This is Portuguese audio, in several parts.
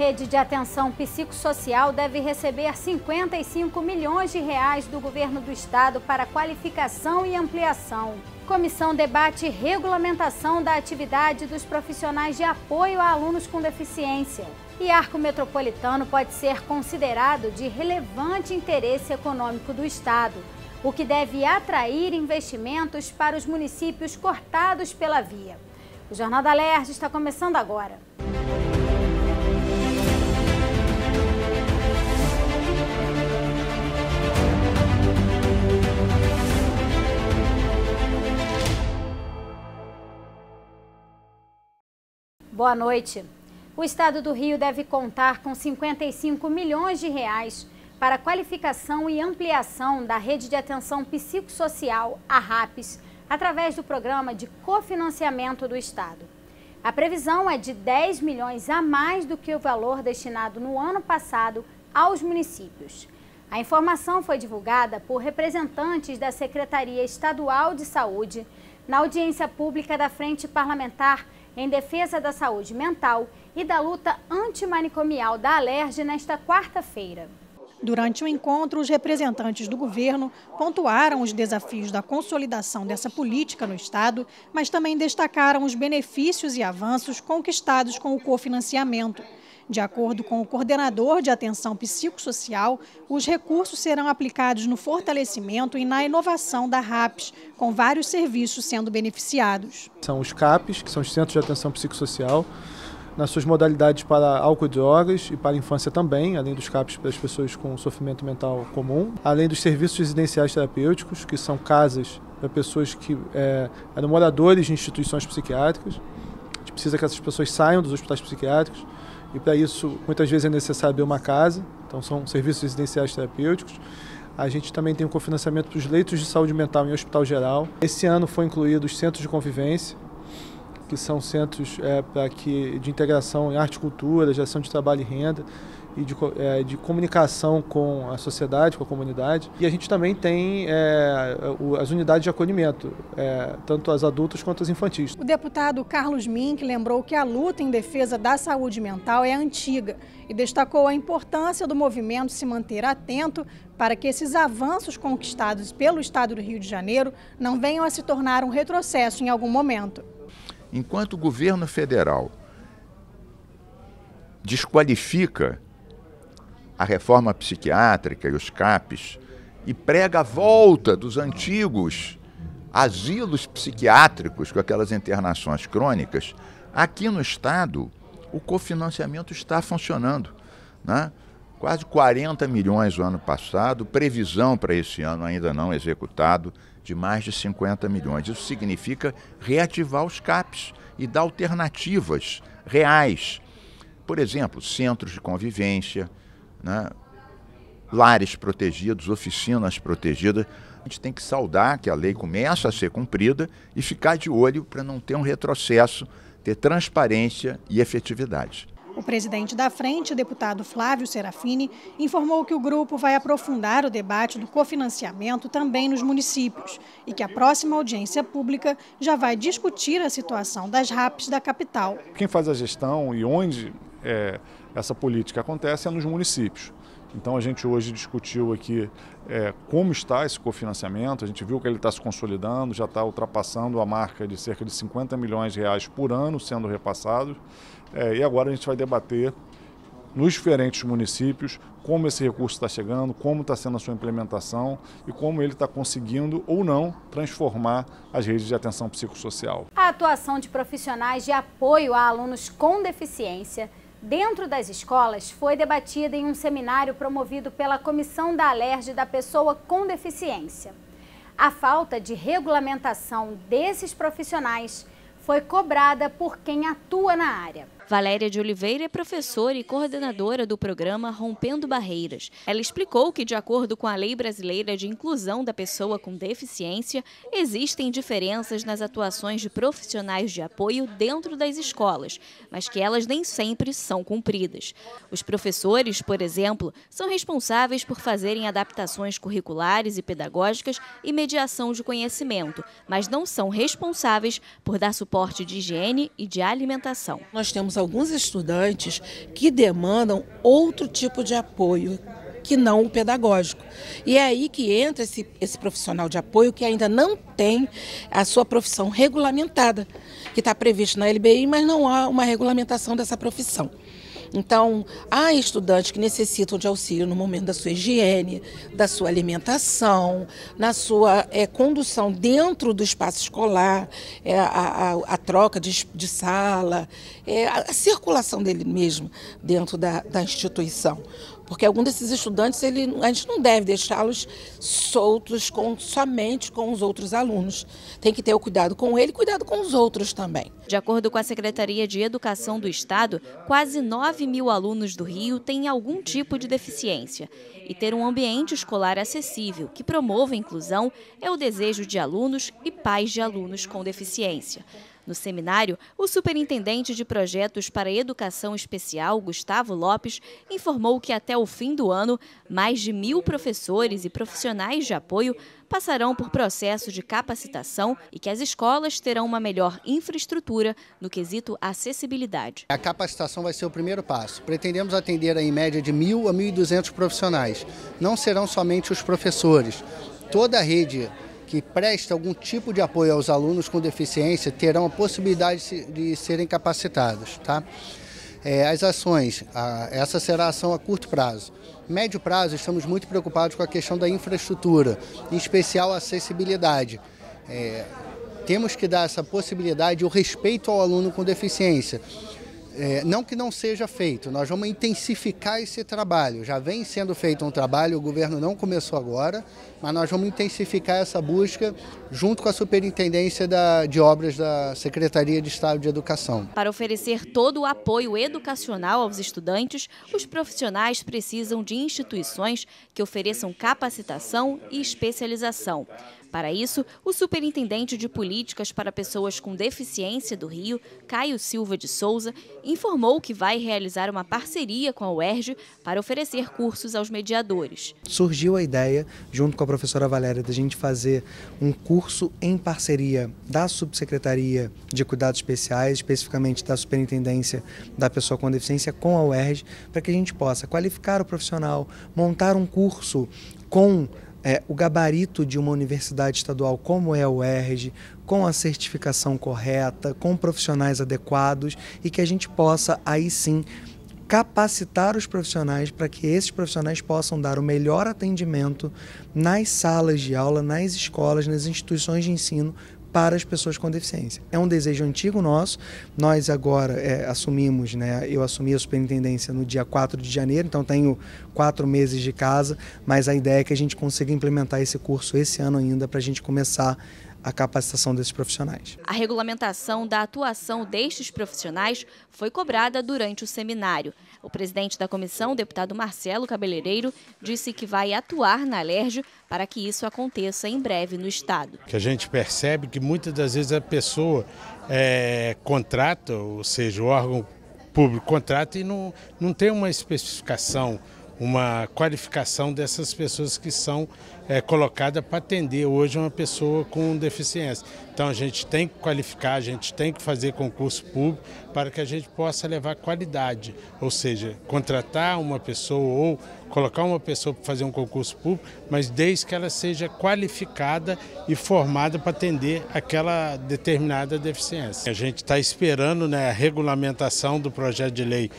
Rede de Atenção Psicossocial deve receber 55 milhões de reais do governo do estado para qualificação e ampliação. Comissão debate regulamentação da atividade dos profissionais de apoio a alunos com deficiência. E arco metropolitano pode ser considerado de relevante interesse econômico do estado, o que deve atrair investimentos para os municípios cortados pela via. O Jornal da Alerj está começando agora. Boa noite. O estado do Rio deve contar com 55 milhões de reais para qualificação e ampliação da rede de atenção psicossocial, a RAPES, através do programa de cofinanciamento do estado. A previsão é de 10 milhões a mais do que o valor destinado no ano passado aos municípios. A informação foi divulgada por representantes da Secretaria Estadual de Saúde na audiência pública da Frente Parlamentar em defesa da saúde mental e da luta antimanicomial da Alerj nesta quarta-feira. Durante o encontro, os representantes do governo pontuaram os desafios da consolidação dessa política no Estado, mas também destacaram os benefícios e avanços conquistados com o cofinanciamento. De acordo com o coordenador de atenção psicossocial, os recursos serão aplicados no fortalecimento e na inovação da RAPS, com vários serviços sendo beneficiados. São os CAPs, que são os Centros de Atenção Psicossocial, nas suas modalidades para álcool e drogas e para a infância também, além dos CAPs para as pessoas com sofrimento mental comum, além dos serviços residenciais terapêuticos, que são casas para pessoas que é, eram moradores de instituições psiquiátricas. A gente precisa que essas pessoas saiam dos hospitais psiquiátricos e para isso muitas vezes é necessário abrir uma casa, então são serviços residenciais terapêuticos. A gente também tem um cofinanciamento para os leitos de saúde mental em hospital geral. Esse ano foi incluído os centros de convivência, que são centros é, para que de integração em arte e cultura, geração de trabalho e renda, e de, é, de, comunicação com a sociedade, com a comunidade. E a gente também tem é, as unidades de acolhimento, é, tanto as adultas quanto as infantis. O deputado Carlos Mink lembrou que a luta em defesa da saúde mental é antiga e destacou a importância do movimento se manter atento para que esses avanços conquistados pelo Estado do Rio de Janeiro não venham a se tornar um retrocesso em algum momento. Enquanto o governo federal desqualifica a reforma psiquiátrica e os CAPs e prega a volta dos antigos asilos psiquiátricos, com aquelas internações crônicas, aqui no Estado o cofinanciamento está funcionando. Né? Quase 40 milhões o ano passado, previsão para esse ano ainda não executado, de mais de 50 milhões. Isso significa reativar os CAPs e dar alternativas reais. Por exemplo, centros de convivência, né? lares protegidos, oficinas protegidas. A gente tem que saudar que a lei começa a ser cumprida e ficar de olho para não ter um retrocesso, ter transparência e efetividade. O presidente da frente, deputado Flávio Serafini, informou que o grupo vai aprofundar o debate do cofinanciamento também nos municípios e que a próxima audiência pública já vai discutir a situação das RAPs da capital. Quem faz a gestão e onde é, essa política acontece é nos municípios. Então a gente hoje discutiu aqui é, como está esse cofinanciamento, a gente viu que ele está se consolidando, já está ultrapassando a marca de cerca de 50 milhões de reais por ano sendo repassados. É, e agora a gente vai debater nos diferentes municípios como esse recurso está chegando, como está sendo a sua implementação e como ele está conseguindo ou não transformar as redes de atenção psicossocial. A atuação de profissionais de apoio a alunos com deficiência dentro das escolas foi debatida em um seminário promovido pela Comissão da Alerj da Pessoa com Deficiência. A falta de regulamentação desses profissionais foi cobrada por quem atua na área. Valéria de Oliveira é professora e coordenadora do programa Rompendo Barreiras. Ela explicou que, de acordo com a Lei Brasileira de Inclusão da Pessoa com Deficiência, existem diferenças nas atuações de profissionais de apoio dentro das escolas, mas que elas nem sempre são cumpridas. Os professores, por exemplo, são responsáveis por fazerem adaptações curriculares e pedagógicas e mediação de conhecimento, mas não são responsáveis por dar suporte de higiene e de alimentação. Nós temos alguns estudantes que demandam outro tipo de apoio que não o pedagógico. E é aí que entra esse, esse profissional de apoio que ainda não tem a sua profissão regulamentada, que está previsto na LBI, mas não há uma regulamentação dessa profissão. Então, há estudantes que necessitam de auxílio no momento da sua higiene, da sua alimentação, na sua é, condução dentro do espaço escolar, é, a, a, a, troca de, de sala, é, a, a circulação dele mesmo dentro da, da instituição. Porque algum desses estudantes, ele, a gente não deve deixá-los soltos com, somente com os outros alunos. Tem que ter o cuidado com ele e cuidado com os outros também. De acordo com a Secretaria de Educação do Estado, quase 9 mil alunos do Rio têm algum tipo de deficiência. E ter um ambiente escolar acessível que promova a inclusão é o desejo de alunos e pais de alunos com deficiência. No seminário, o superintendente de projetos para educação especial, Gustavo Lopes, informou que até o fim do ano, mais de mil professores e profissionais de apoio passarão por processo de capacitação e que as escolas terão uma melhor infraestrutura no quesito acessibilidade. A capacitação vai ser o primeiro passo. Pretendemos atender em média de mil a 1.200 profissionais. Não serão somente os professores. Toda a rede que presta algum tipo de apoio aos alunos com deficiência terão a possibilidade de serem capacitados. Tá? É, as ações, a, essa será a ação a curto prazo. Médio prazo, estamos muito preocupados com a questão da infraestrutura, em especial a acessibilidade. É, temos que dar essa possibilidade e o respeito ao aluno com deficiência. É, não que não seja feito, nós vamos intensificar esse trabalho. Já vem sendo feito um trabalho, o governo não começou agora, mas nós vamos intensificar essa busca junto com a Superintendência da, de Obras da Secretaria de Estado de Educação. Para oferecer todo o apoio educacional aos estudantes, os profissionais precisam de instituições que ofereçam capacitação e especialização. Para isso, o superintendente de políticas para pessoas com deficiência do Rio, Caio Silva de Souza, informou que vai realizar uma parceria com a UERJ para oferecer cursos aos mediadores. Surgiu a ideia, junto com a professora Valéria, da gente fazer um curso em parceria da Subsecretaria de Cuidados Especiais, especificamente da Superintendência da Pessoa com Deficiência, com a UERJ, para que a gente possa qualificar o profissional, montar um curso com é, o gabarito de uma universidade estadual como é a UERJ, com a certificação correta, com profissionais adequados e que a gente possa aí sim capacitar os profissionais para que esses profissionais possam dar o melhor atendimento nas salas de aula, nas escolas, nas instituições de ensino para as pessoas com deficiência. É um desejo antigo nosso. Nós agora é, assumimos, né? Eu assumi a superintendência no dia 4 de janeiro, então tenho quatro meses de casa, mas a ideia é que a gente consiga implementar esse curso esse ano ainda para a gente começar a capacitação desses profissionais. A regulamentação da atuação destes profissionais foi cobrada durante o seminário. O presidente da comissão, deputado Marcelo Cabeleireiro, disse que vai atuar na Alerj para que isso aconteça em breve no Estado. Que a gente percebe que muitas das vezes a pessoa é, contrata, ou seja, o órgão público contrata e não, não tem uma especificação uma qualificação dessas pessoas que são é, colocadas para atender hoje uma pessoa com deficiência. Então a gente tem que qualificar, a gente tem que fazer concurso público para que a gente possa levar qualidade, ou seja, contratar uma pessoa ou colocar uma pessoa para fazer um concurso público, mas desde que ela seja qualificada e formada para atender aquela determinada deficiência. A gente está esperando né, a regulamentação do projeto de lei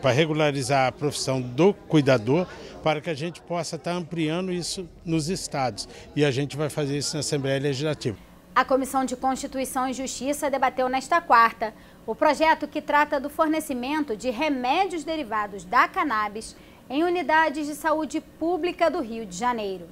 para regularizar a profissão do cuidador, para que a gente possa estar tá ampliando isso nos estados. E a gente vai fazer isso na Assembleia Legislativa. A Comissão de Constituição e Justiça debateu nesta quarta o projeto que trata do fornecimento de remédios derivados da cannabis em unidades de saúde pública do Rio de Janeiro.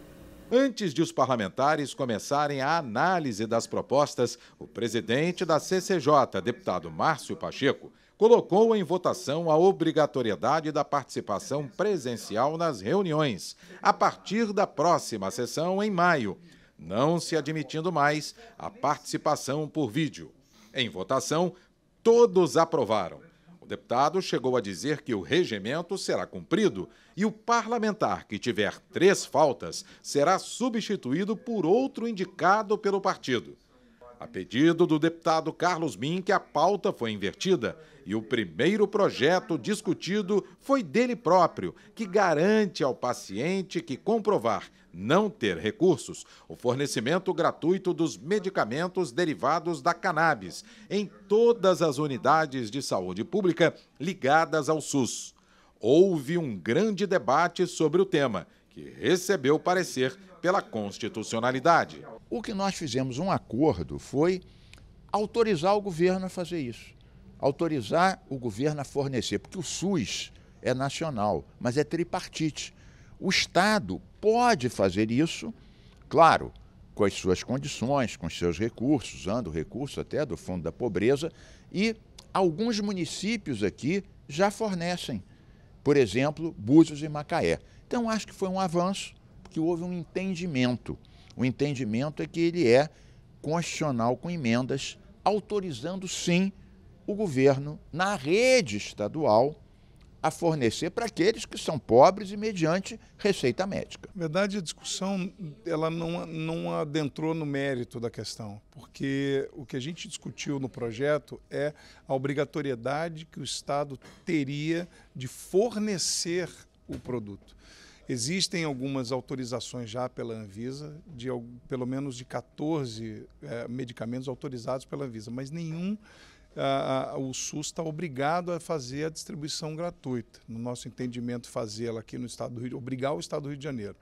Antes de os parlamentares começarem a análise das propostas, o presidente da CCJ, deputado Márcio Pacheco, colocou em votação a obrigatoriedade da participação presencial nas reuniões, a partir da próxima sessão em maio, não se admitindo mais a participação por vídeo. Em votação, todos aprovaram. O deputado chegou a dizer que o regimento será cumprido e o parlamentar que tiver três faltas será substituído por outro indicado pelo partido. A pedido do deputado Carlos Mink, a pauta foi invertida e o primeiro projeto discutido foi dele próprio, que garante ao paciente que comprovar não ter recursos o fornecimento gratuito dos medicamentos derivados da cannabis em todas as unidades de saúde pública ligadas ao SUS. Houve um grande debate sobre o tema que recebeu parecer pela constitucionalidade. O que nós fizemos um acordo foi autorizar o governo a fazer isso, autorizar o governo a fornecer, porque o SUS é nacional, mas é tripartite. O Estado pode fazer isso, claro, com as suas condições, com os seus recursos, usando recursos até do Fundo da Pobreza, e alguns municípios aqui já fornecem, por exemplo, Búzios e Macaé. Então, acho que foi um avanço, porque houve um entendimento. O entendimento é que ele é constitucional com emendas, autorizando sim o governo, na rede estadual, a fornecer para aqueles que são pobres e mediante receita médica. Na verdade, a discussão ela não, não adentrou no mérito da questão, porque o que a gente discutiu no projeto é a obrigatoriedade que o Estado teria de fornecer o produto. Existem algumas autorizações já pela Anvisa, de pelo menos de 14 eh, medicamentos autorizados pela Anvisa, mas nenhum ah, ah, o SUS está obrigado a fazer a distribuição gratuita. No nosso entendimento, fazê-la aqui no Estado do Rio, obrigar o Estado do Rio de Janeiro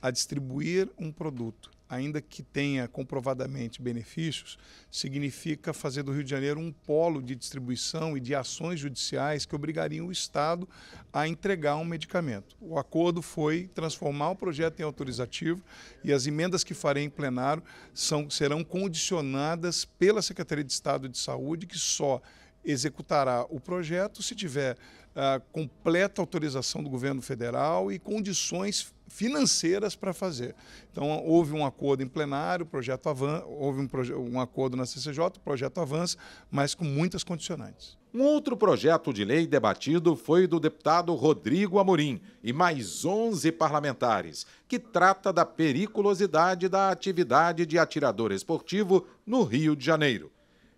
a distribuir um produto ainda que tenha comprovadamente benefícios, significa fazer do Rio de Janeiro um polo de distribuição e de ações judiciais que obrigariam o Estado a entregar um medicamento. O acordo foi transformar o projeto em autorizativo e as emendas que farei em plenário são, serão condicionadas pela Secretaria de Estado de Saúde, que só executará o projeto se tiver a ah, completa autorização do governo federal e condições financeiras para fazer. Então, houve um acordo em plenário, projeto avan houve um, proje um acordo na CCJ, o projeto avança, mas com muitas condicionantes. Um outro projeto de lei debatido foi do deputado Rodrigo Amorim e mais 11 parlamentares, que trata da periculosidade da atividade de atirador esportivo no Rio de Janeiro.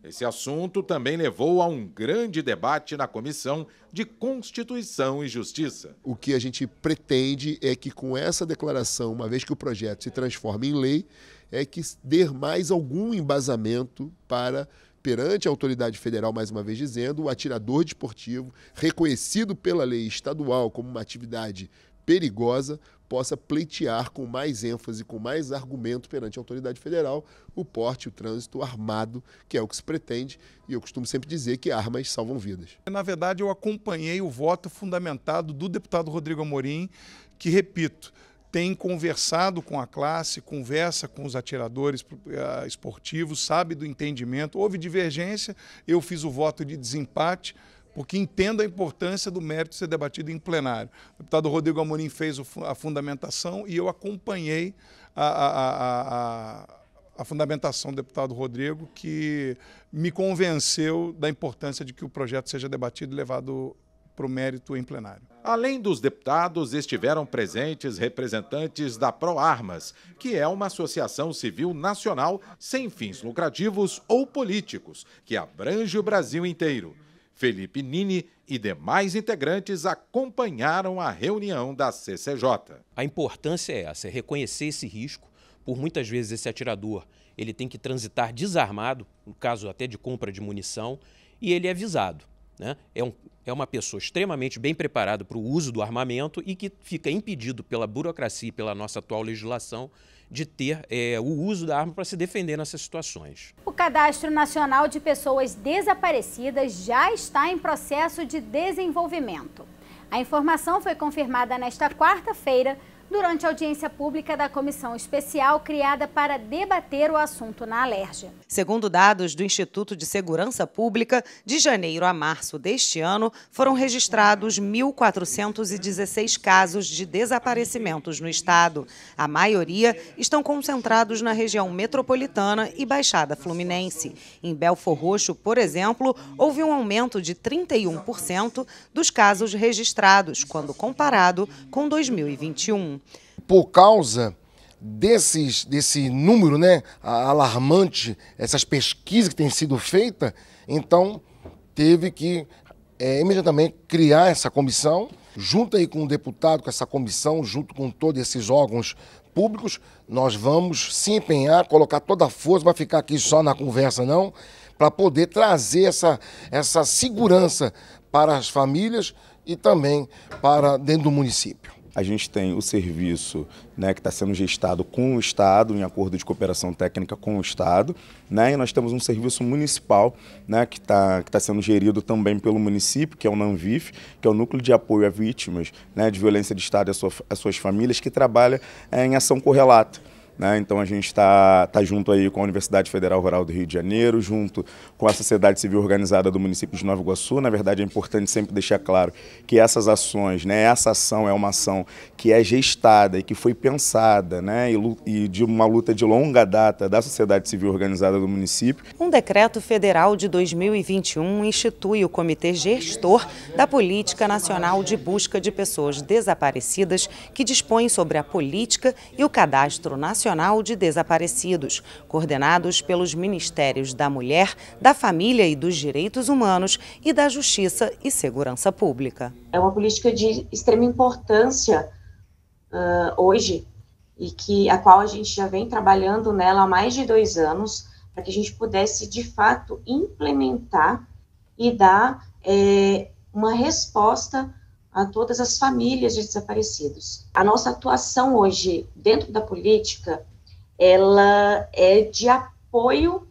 Esse assunto também levou a um grande debate na Comissão de Constituição e Justiça. O que a gente pretende é que, com essa declaração, uma vez que o projeto se transforme em lei, é que dê mais algum embasamento para perante a autoridade federal, mais uma vez dizendo, o atirador desportivo, reconhecido pela lei estadual como uma atividade perigosa, possa pleitear com mais ênfase, com mais argumento perante a autoridade federal o porte, o trânsito armado, que é o que se pretende, e eu costumo sempre dizer que armas salvam vidas. Na verdade, eu acompanhei o voto fundamentado do deputado Rodrigo Amorim, que, repito, tem conversado com a classe, conversa com os atiradores eh, esportivos, sabe do entendimento. Houve divergência, eu fiz o voto de desempate, porque entendo a importância do mérito ser debatido em plenário. O deputado Rodrigo Amorim fez a fundamentação e eu acompanhei a, a, a, a fundamentação do deputado Rodrigo, que me convenceu da importância de que o projeto seja debatido e levado para o mérito em plenário. Além dos deputados, estiveram presentes representantes da ProArmas, que é uma associação civil nacional sem fins lucrativos ou políticos, que abrange o Brasil inteiro. Felipe Nini e demais integrantes acompanharam a reunião da CCJ. A importância é essa, é reconhecer esse risco. Por muitas vezes esse atirador, ele tem que transitar desarmado, no caso até de compra de munição, e ele é avisado. Né? É, um, é uma pessoa extremamente bem preparada para o uso do armamento e que fica impedido pela burocracia e pela nossa atual legislação de ter é, o uso da arma para se defender nessas situações. O Cadastro Nacional de Pessoas Desaparecidas já está em processo de desenvolvimento. A informação foi confirmada nesta quarta-feira durante a audiência pública da comissão especial criada para debater o assunto na Alerja. Segundo dados do Instituto de Segurança Pública, de janeiro a março deste ano, foram registrados 1.416 casos de desaparecimentos no estado. A maioria estão concentrados na região metropolitana e Baixada Fluminense. Em Belfor Roxo, por exemplo, houve um aumento de 31% dos casos registrados, quando comparado com 2021 por causa desses, desse número né, alarmante, essas pesquisas que têm sido feitas, então teve que é, imediatamente criar essa comissão, junto aí com o deputado, com essa comissão, junto com todos esses órgãos públicos, nós vamos se empenhar, colocar toda a força, vai ficar aqui só na conversa não, para poder trazer essa, essa segurança para as famílias e também para dentro do município. A gente tem o serviço né, que está sendo gestado com o Estado, em acordo de cooperação técnica com o Estado, né, e nós temos um serviço municipal né, que está que tá sendo gerido também pelo município, que é o NANVIF, que é o Núcleo de Apoio a Vítimas né, de Violência de Estado e às suas famílias, que trabalha é, em ação correlata. Né? Então a gente está tá junto aí com a Universidade Federal Rural do Rio de Janeiro, junto com a sociedade civil organizada do município de Nova Iguaçu. Na verdade é importante sempre deixar claro que essas ações, né, essa ação é uma ação que é gestada e que foi pensada né, e, e de uma luta de longa data da sociedade civil organizada do município. Um decreto federal de 2021 institui o Comitê Gestor da Política Nacional de Busca de Pessoas Desaparecidas, que dispõe sobre a política e o cadastro nacional Nacional de Desaparecidos, coordenados pelos Ministérios da Mulher, da Família e dos Direitos Humanos e da Justiça e Segurança Pública. É uma política de extrema importância uh, hoje e que a qual a gente já vem trabalhando nela há mais de dois anos para que a gente pudesse de fato implementar e dar é, uma resposta a todas as famílias de desaparecidos. A nossa atuação hoje dentro da política, ela é de apoio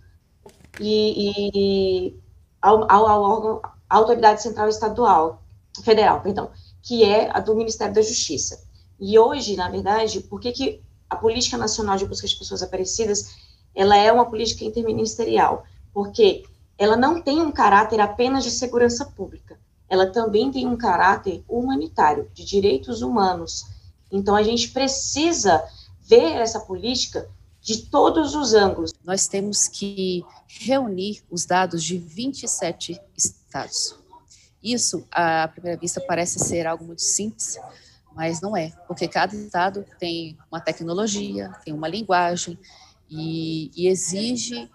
e, e ao, ao, ao órgão, à autoridade central estadual, federal, perdão, que é a do Ministério da Justiça. E hoje, na verdade, por que, que a política nacional de busca de pessoas desaparecidas, ela é uma política interministerial? Porque ela não tem um caráter apenas de segurança pública ela também tem um caráter humanitário, de direitos humanos. Então, a gente precisa ver essa política de todos os ângulos. Nós temos que reunir os dados de 27 estados. Isso, à primeira vista, parece ser algo muito simples, mas não é, porque cada estado tem uma tecnologia, tem uma linguagem e, e exige,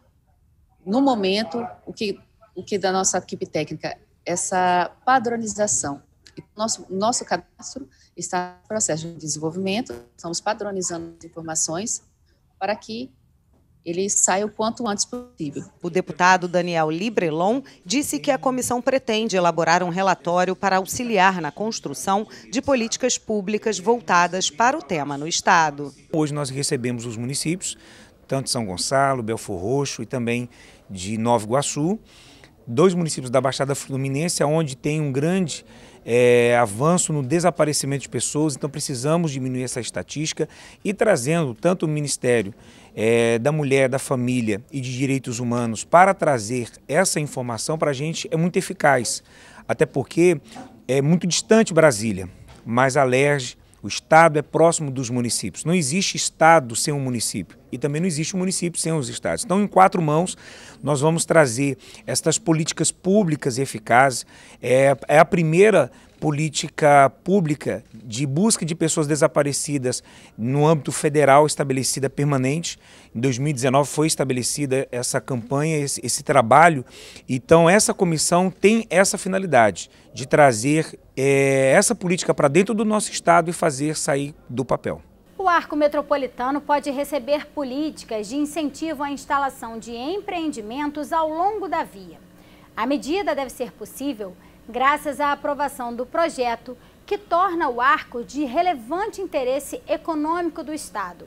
no momento, o que o que da nossa equipe técnica essa padronização. Nosso, nosso cadastro está em processo de desenvolvimento, estamos padronizando as informações para que ele saia o quanto antes possível. O deputado Daniel Librelon disse que a comissão pretende elaborar um relatório para auxiliar na construção de políticas públicas voltadas para o tema no Estado. Hoje nós recebemos os municípios, tanto de São Gonçalo, Belfor Roxo e também de Nova Iguaçu, dois municípios da Baixada Fluminense, onde tem um grande é, avanço no desaparecimento de pessoas, então precisamos diminuir essa estatística e trazendo tanto o Ministério é, da Mulher, da Família e de Direitos Humanos para trazer essa informação para a gente é muito eficaz, até porque é muito distante Brasília, mas a LERJ, o Estado é próximo dos municípios. Não existe Estado sem um município. E também não existe um município sem os Estados. Então, em quatro mãos, nós vamos trazer estas políticas públicas eficazes. É, é a primeira política pública de busca de pessoas desaparecidas no âmbito federal estabelecida permanente. Em 2019 foi estabelecida essa campanha, esse, esse trabalho. Então, essa comissão tem essa finalidade de trazer é, essa política para dentro do nosso Estado e fazer sair do papel. O arco metropolitano pode receber políticas de incentivo à instalação de empreendimentos ao longo da via. A medida deve ser possível graças à aprovação do projeto que torna o arco de relevante interesse econômico do Estado.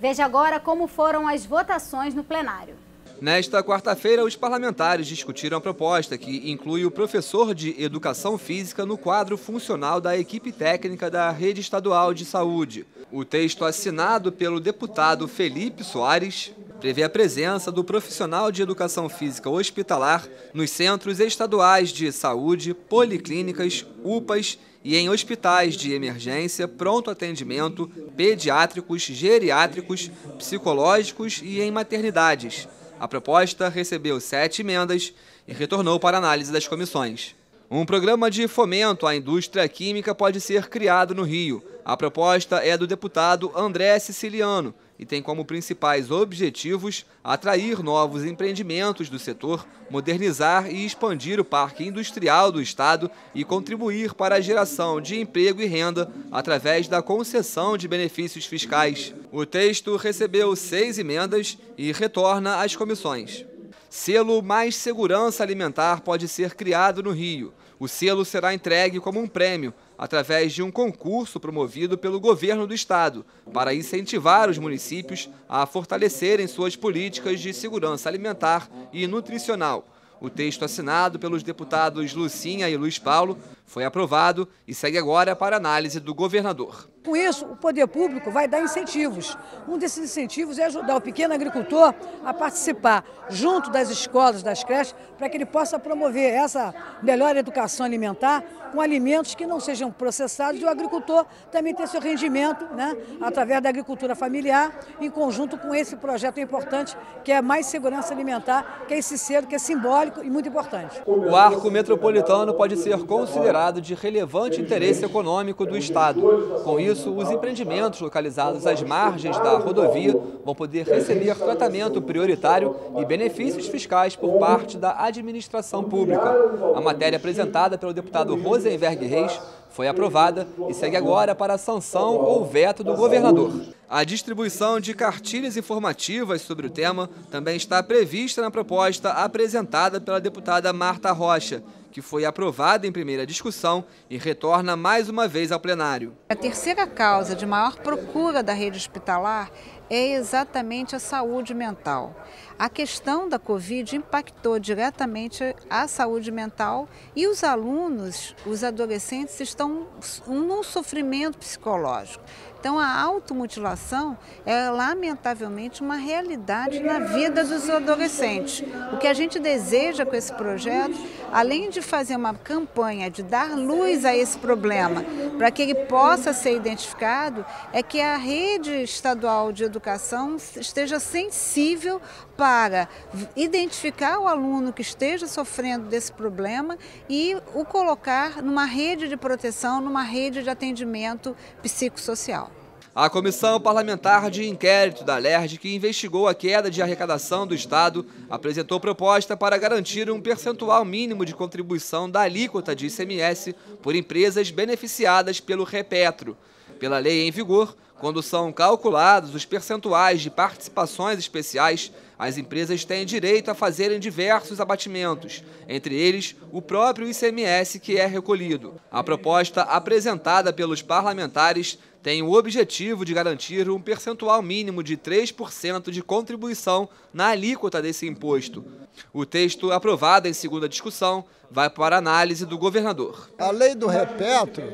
Veja agora como foram as votações no plenário. Nesta quarta-feira, os parlamentares discutiram a proposta que inclui o professor de educação física no quadro funcional da equipe técnica da Rede Estadual de Saúde. O texto assinado pelo deputado Felipe Soares prevê a presença do profissional de educação física hospitalar nos centros estaduais de saúde, policlínicas, UPAs e em hospitais de emergência, pronto atendimento, pediátricos, geriátricos, psicológicos e em maternidades. A proposta recebeu sete emendas e retornou para análise das comissões. Um programa de fomento à indústria química pode ser criado no Rio. A proposta é do deputado André Siciliano e tem como principais objetivos atrair novos empreendimentos do setor, modernizar e expandir o parque industrial do Estado e contribuir para a geração de emprego e renda através da concessão de benefícios fiscais. O texto recebeu seis emendas e retorna às comissões. Selo Mais Segurança Alimentar pode ser criado no Rio. O selo será entregue como um prêmio através de um concurso promovido pelo governo do estado para incentivar os municípios a fortalecerem suas políticas de segurança alimentar e nutricional. O texto assinado pelos deputados Lucinha e Luiz Paulo foi aprovado e segue agora para análise do governador. Com isso, o poder público vai dar incentivos. Um desses incentivos é ajudar o pequeno agricultor a participar junto das escolas, das creches, para que ele possa promover essa melhor educação alimentar com alimentos que não sejam processados e o agricultor também ter seu rendimento né, através da agricultura familiar, em conjunto com esse projeto importante que é Mais Segurança Alimentar, que é esse selo que é simbólico e muito importante. O arco metropolitano pode ser considerado considerado de relevante interesse econômico do Estado. Com isso, os empreendimentos localizados às margens da rodovia vão poder receber tratamento prioritário e benefícios fiscais por parte da administração pública. A matéria apresentada pelo deputado Rosenberg Reis foi aprovada e segue agora para a sanção ou veto do governador. A distribuição de cartilhas informativas sobre o tema também está prevista na proposta apresentada pela deputada Marta Rocha que foi aprovada em primeira discussão e retorna mais uma vez ao plenário. A terceira causa de maior procura da rede hospitalar é exatamente a saúde mental. A questão da Covid impactou diretamente a saúde mental e os alunos, os adolescentes, estão num sofrimento psicológico. Então, a automutilação é lamentavelmente uma realidade na vida dos adolescentes. O que a gente deseja com esse projeto além de fazer uma campanha de dar luz a esse problema, para que ele possa ser identificado, é que a rede estadual de educação esteja sensível para identificar o aluno que esteja sofrendo desse problema e o colocar numa rede de proteção, numa rede de atendimento psicossocial. A Comissão Parlamentar de Inquérito da LERJ, que investigou a queda de arrecadação do Estado, apresentou proposta para garantir um percentual mínimo de contribuição da alíquota de ICMS por empresas beneficiadas pelo Repetro. Pela lei em vigor, quando são calculados os percentuais de participações especiais, as empresas têm direito a fazerem diversos abatimentos, entre eles o próprio ICMS que é recolhido. A proposta apresentada pelos parlamentares tem o objetivo de garantir um percentual mínimo de 3% de contribuição na alíquota desse imposto. O texto aprovado em segunda discussão vai para análise do governador. A lei do repetro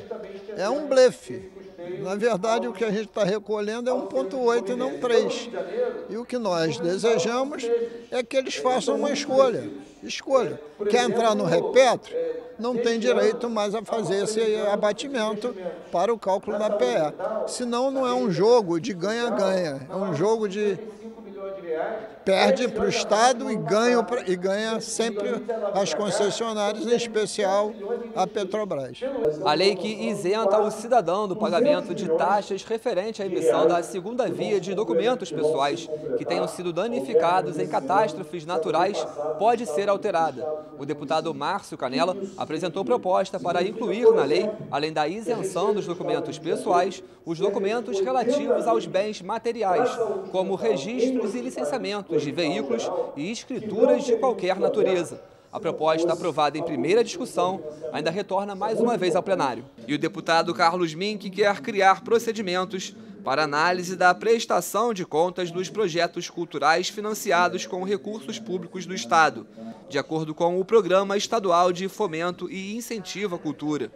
é um blefe. Na verdade, o que a gente está recolhendo é 1,8 e não 3. E o que nós desejamos é que eles façam uma escolha. Escolha. Quer entrar no repetro? Não tem direito mais a fazer esse abatimento para o cálculo da PE. Senão, não é um jogo de ganha-ganha. É um jogo de perde para o Estado e ganha, e ganha sempre as concessionárias, em especial a Petrobras. A lei que isenta o cidadão do pagamento de taxas referente à emissão da segunda via de documentos pessoais que tenham sido danificados em catástrofes naturais pode ser alterada. O deputado Márcio Canela apresentou proposta para incluir na lei, além da isenção dos documentos pessoais, os documentos relativos aos bens materiais, como registros embargos e licenciamentos de veículos e escrituras de qualquer natureza. A proposta aprovada em primeira discussão ainda retorna mais uma vez ao plenário. E o deputado Carlos Mink quer criar procedimentos para análise da prestação de contas dos projetos culturais financiados com recursos públicos do Estado, de acordo com o Programa Estadual de Fomento e Incentivo à Cultura.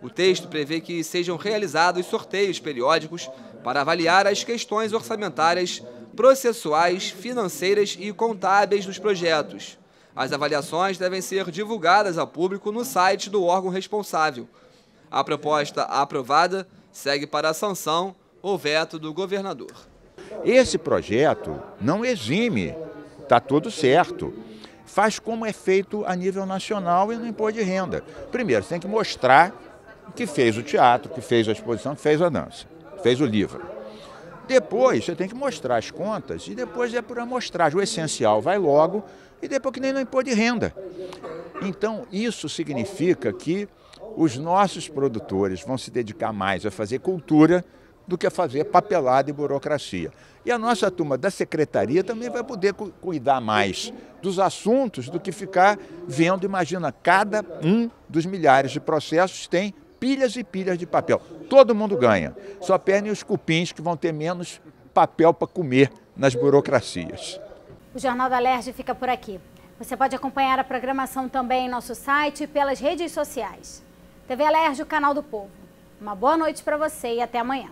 O texto prevê que sejam realizados sorteios periódicos para avaliar as questões orçamentárias processuais, financeiras e contábeis dos projetos. As avaliações devem ser divulgadas ao público no site do órgão responsável. A proposta aprovada segue para a sanção ou veto do governador. Esse projeto não exime, está tudo certo. Faz como é feito a nível nacional e no imposto de renda. Primeiro, você tem que mostrar que fez o teatro, que fez a exposição, que fez a dança, fez o livro. Depois, você tem que mostrar as contas e depois é por amostragem. O essencial vai logo e depois que nem no imposto de renda. Então, isso significa que os nossos produtores vão se dedicar mais a fazer cultura do que a fazer papelada e burocracia. E a nossa turma da secretaria também vai poder cuidar mais dos assuntos do que ficar vendo, imagina, cada um dos milhares de processos tem pilhas e pilhas de papel. Todo mundo ganha. Só perdem os cupins que vão ter menos papel para comer nas burocracias. O Jornal da Lerge fica por aqui. Você pode acompanhar a programação também em nosso site e pelas redes sociais. TV Alerj, o canal do povo. Uma boa noite para você e até amanhã.